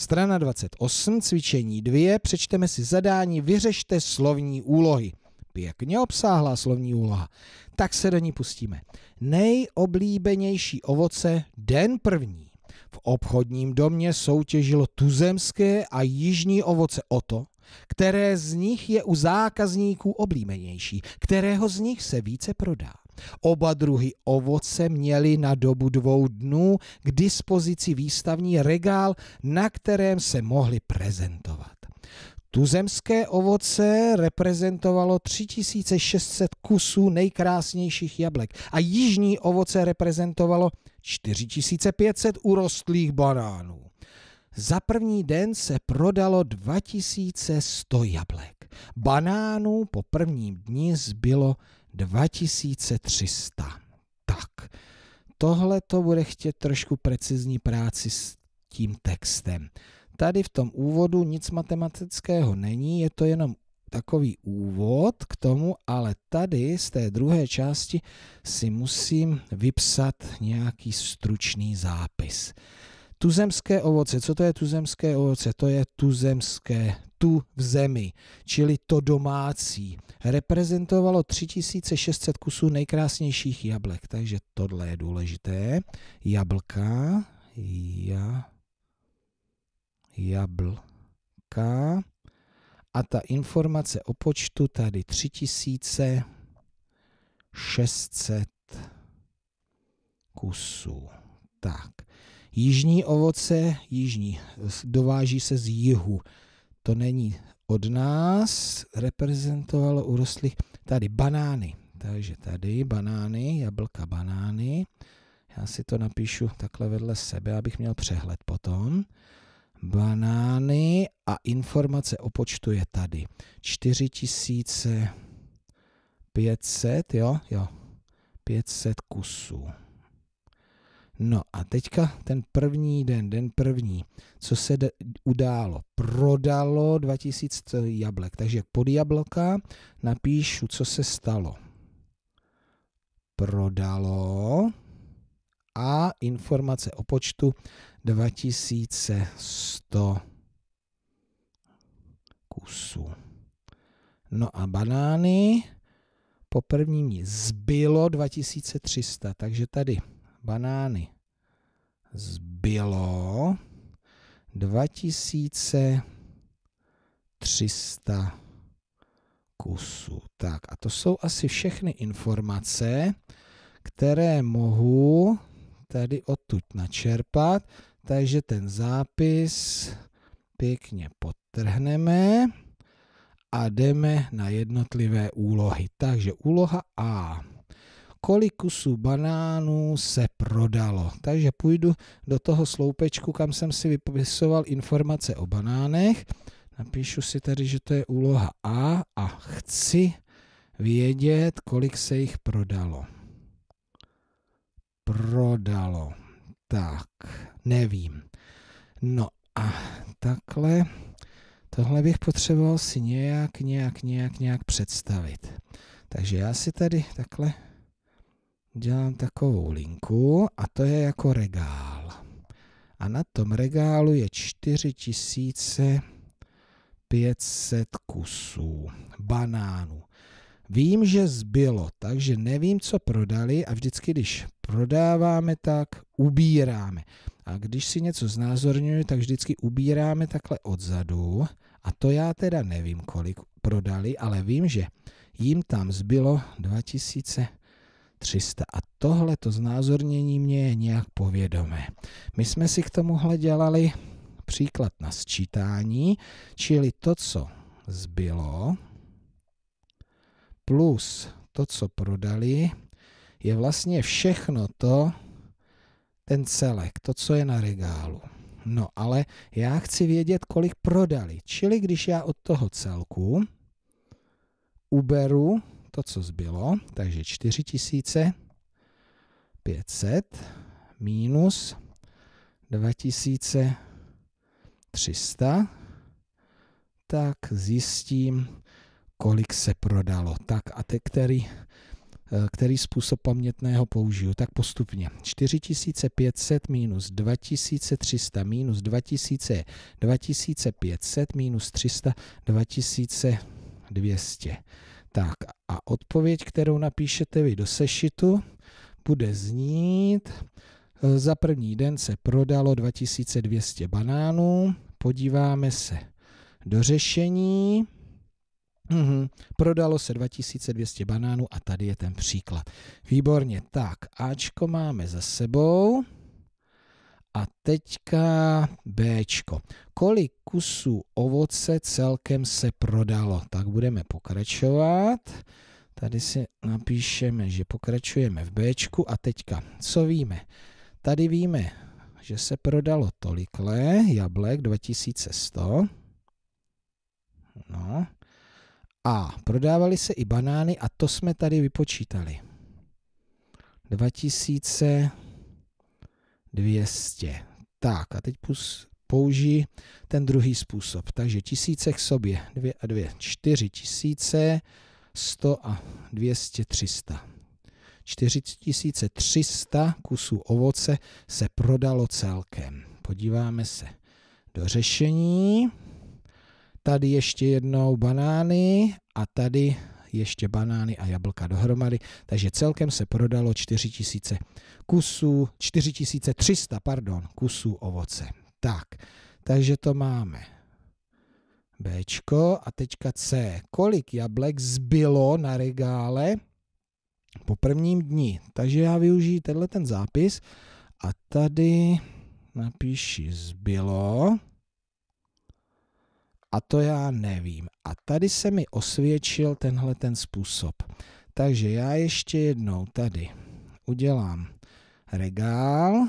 Strana 28, cvičení 2, přečteme si zadání, vyřešte slovní úlohy. Pěkně obsáhlá slovní úloha. Tak se do ní pustíme. Nejoblíbenější ovoce den první. V obchodním domě soutěžilo tuzemské a jižní ovoce o to, které z nich je u zákazníků oblíbenější, kterého z nich se více prodá. Oba druhy ovoce měli na dobu dvou dnů k dispozici výstavní regál, na kterém se mohli prezentovat. Tuzemské ovoce reprezentovalo 3600 kusů nejkrásnějších jablek a jižní ovoce reprezentovalo 4500 urostlých banánů. Za první den se prodalo 2100 jablek. Banánů po prvním dni zbylo 2300. Tak, tohle to bude chtět trošku precizní práci s tím textem. Tady v tom úvodu nic matematického není, je to jenom takový úvod k tomu, ale tady z té druhé části si musím vypsat nějaký stručný zápis. Tuzemské ovoce, co to je tuzemské ovoce? To je tuzemské, tu v zemi, čili to domácí. Reprezentovalo 3600 kusů nejkrásnějších jablek, takže tohle je důležité. Jablka, ja, jablka a ta informace o počtu tady 3600 kusů. Tak. Jižní ovoce, jižní, dováží se z jihu. To není od nás, reprezentovalo u rostlých tady banány. Takže tady banány, jablka banány. Já si to napíšu takhle vedle sebe, abych měl přehled potom. Banány a informace o počtu je tady. 4500, jo, jo, 500 kusů. No a teďka ten první den, den první, co se d- událo? Prodalo 2000 jablek, takže pod jablka napíšu, co se stalo. Prodalo a informace o počtu 2100 kusů. No a banány po prvním zbylo 2300, takže tady banány. Zbylo 2300 kusů. Tak a to jsou asi všechny informace, které mohu tady odtud načerpat. Takže ten zápis pěkně potrhneme a jdeme na jednotlivé úlohy. Takže úloha A kolik kusů banánů se prodalo. Takže půjdu do toho sloupečku, kam jsem si vypisoval informace o banánech. Napíšu si tady, že to je úloha A a chci vědět, kolik se jich prodalo. Prodalo. Tak, nevím. No a takhle, tohle bych potřeboval si nějak, nějak, nějak, nějak představit. Takže já si tady takhle dělám takovou linku a to je jako regál. A na tom regálu je 4500 kusů banánů. Vím, že zbylo, takže nevím, co prodali a vždycky, když prodáváme, tak ubíráme. A když si něco znázorňuji, tak vždycky ubíráme takhle odzadu a to já teda nevím, kolik prodali, ale vím, že jim tam zbylo 2000 300. A tohle to znázornění mě je nějak povědomé. My jsme si k tomuhle dělali příklad na sčítání, čili to, co zbylo, plus to, co prodali, je vlastně všechno to, ten celek, to, co je na regálu. No ale já chci vědět, kolik prodali. Čili když já od toho celku uberu to, co zbylo, takže 4500 minus 2300, tak zjistím, kolik se prodalo. Tak a te, který, eh, který způsob pamětného použiju. Tak postupně. 4500 minus 2300 minus 2000 2500 minus 300 2200. Tak a odpověď, kterou napíšete vy do sešitu, bude znít, eh, za první den se prodalo 2200 banánů, podíváme se do řešení, Mm-hmm. Prodalo se 2200 banánů a tady je ten příklad. Výborně, tak Ačko máme za sebou. A teďka B. Kolik kusů ovoce celkem se prodalo? Tak budeme pokračovat. Tady si napíšeme, že pokračujeme v B. A teďka, co víme? Tady víme, že se prodalo tolikle jablek 2100. No. A prodávaly se i banány a to jsme tady vypočítali. 2100. 200. Tak a teď pus, použij ten druhý způsob. Takže tisíce k sobě, 2 a 2, 4 tisíce, 100 a 200, 300. 4300 kusů ovoce se prodalo celkem. Podíváme se do řešení. Tady ještě jednou banány a tady ještě banány a jablka dohromady, takže celkem se prodalo 4000 kusů, 4300, pardon, kusů ovoce. Tak, takže to máme B a teďka C. Kolik jablek zbylo na regále po prvním dni? Takže já využiju tenhle ten zápis a tady napíši zbylo a to já nevím. A tady se mi osvědčil tenhle ten způsob. Takže já ještě jednou tady udělám regál,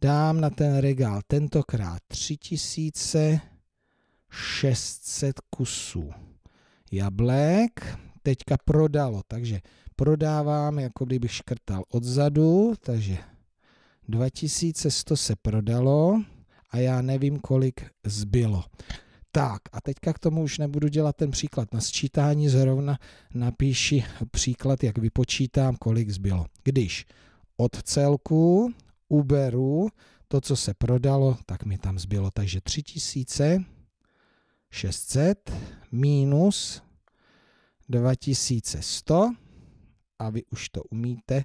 dám na ten regál tentokrát 3600 kusů jablek, teďka prodalo, takže prodávám, jako kdybych škrtal odzadu, takže 2100 se prodalo, a já nevím, kolik zbylo. Tak a teďka k tomu už nebudu dělat ten příklad na sčítání, zrovna napíši příklad, jak vypočítám, kolik zbylo. Když od celku uberu to, co se prodalo, tak mi tam zbylo. Takže 3600 minus 2100 a vy už to umíte,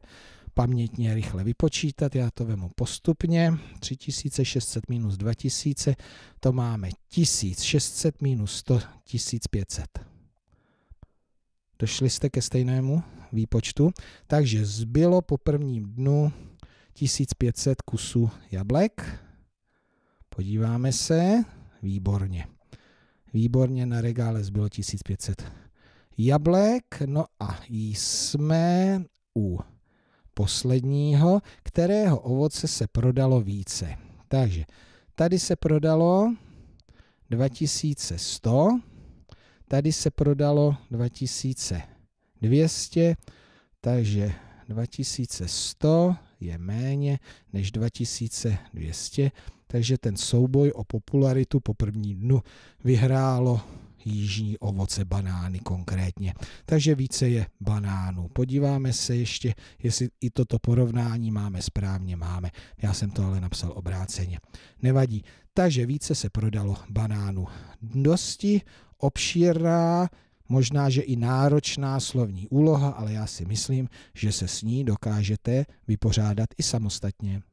pamětně rychle vypočítat, já to vemu postupně, 3600 minus 2000, to máme 1600 minus 100, 1500. Došli jste ke stejnému výpočtu, takže zbylo po prvním dnu 1500 kusů jablek. Podíváme se, výborně. Výborně, na regále zbylo 1500 jablek, no a jsme u posledního, kterého ovoce se prodalo více. Takže tady se prodalo 2100, tady se prodalo 2200, takže 2100 je méně než 2200, takže ten souboj o popularitu po první dnu vyhrálo jižní ovoce, banány konkrétně. Takže více je banánů. Podíváme se ještě, jestli i toto porovnání máme správně. Máme. Já jsem to ale napsal obráceně. Nevadí. Takže více se prodalo banánů. Dosti obšírná možná, že i náročná slovní úloha, ale já si myslím, že se s ní dokážete vypořádat i samostatně.